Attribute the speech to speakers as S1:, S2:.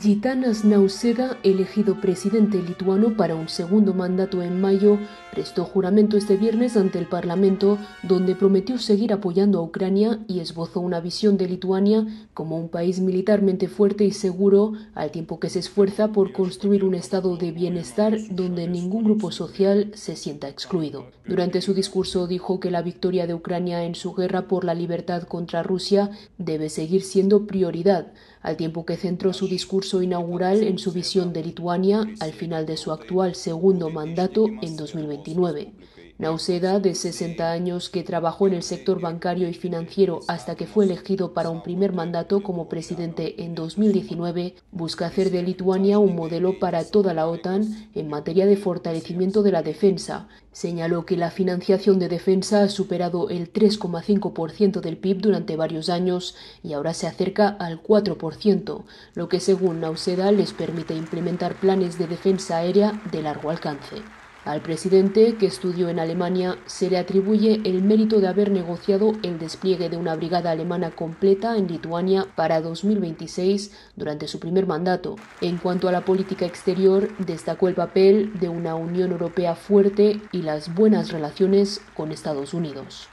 S1: Gitanas Nauseda, elegido presidente lituano para un segundo mandato en mayo, prestó juramento este viernes ante el Parlamento, donde prometió seguir apoyando a Ucrania y esbozó una visión de Lituania como un país militarmente fuerte y seguro, al tiempo que se esfuerza por construir un estado de bienestar donde ningún grupo social se sienta excluido. Durante su discurso dijo que la victoria de Ucrania en su guerra por la libertad contra Rusia debe seguir siendo prioridad, al tiempo que centró su discurso inaugural en su visión de Lituania al final de su actual segundo mandato en 2029 Nauseda, de 60 años, que trabajó en el sector bancario y financiero hasta que fue elegido para un primer mandato como presidente en 2019, busca hacer de Lituania un modelo para toda la OTAN en materia de fortalecimiento de la defensa. Señaló que la financiación de defensa ha superado el 3,5% del PIB durante varios años y ahora se acerca al 4%, lo que según Nauseda les permite implementar planes de defensa aérea de largo alcance. Al presidente, que estudió en Alemania, se le atribuye el mérito de haber negociado el despliegue de una brigada alemana completa en Lituania para 2026 durante su primer mandato. En cuanto a la política exterior, destacó el papel de una Unión Europea fuerte y las buenas relaciones con Estados Unidos.